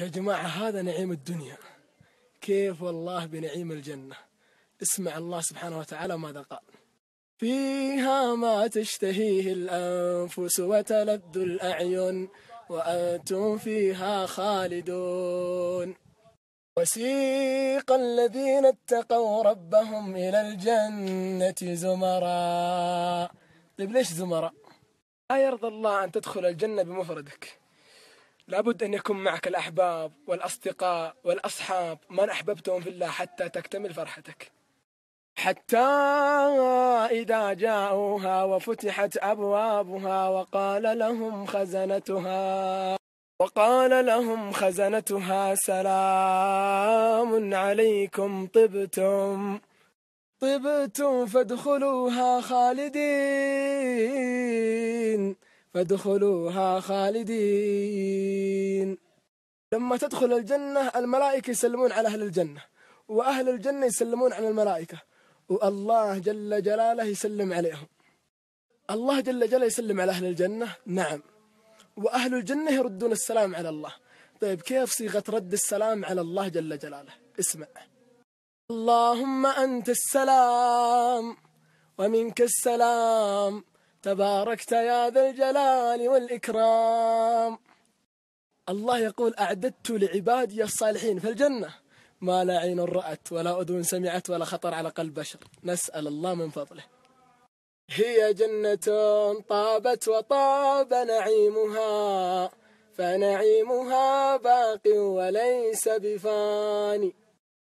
يا جماعة هذا نعيم الدنيا كيف والله بنعيم الجنة اسمع الله سبحانه وتعالى ماذا قال فيها ما تشتهيه الأنفس وتلذ الأعين وأنتم فيها خالدون وسيق الذين اتقوا ربهم إلى الجنة زمرا طيب ليش زمرا؟ لا يرضى الله أن تدخل الجنة بمفردك لابد أن يكون معك الأحباب والأصدقاء والأصحاب من أحببتهم في الله حتى تكتمل فرحتك حتى إذا جاءوها وفتحت أبوابها وقال لهم خزنتها وقال لهم خزنتها سلام عليكم طبتم طبتم فادخلوها خالدين فادخلوها خالدين لما تدخل الجنة الملائكة يسلمون على أهل الجنة وأهل الجنة يسلمون على الملائكة والله جل جلاله يسلم عليهم الله جل جلاله يسلم على أهل الجنة نعم وأهل الجنة يردون السلام على الله طيب كيف صيغة رد السلام على الله جل جلاله اسمع اللهم أنت السلام ومنك السلام تباركت يا ذا الجلال والإكرام الله يقول أعددت لعبادي الصالحين في الجنة ما لا عين رأت ولا أذن سمعت ولا خطر على قلب بشر نسأل الله من فضله هي جنة طابت وطاب نعيمها فنعيمها باق وليس بفاني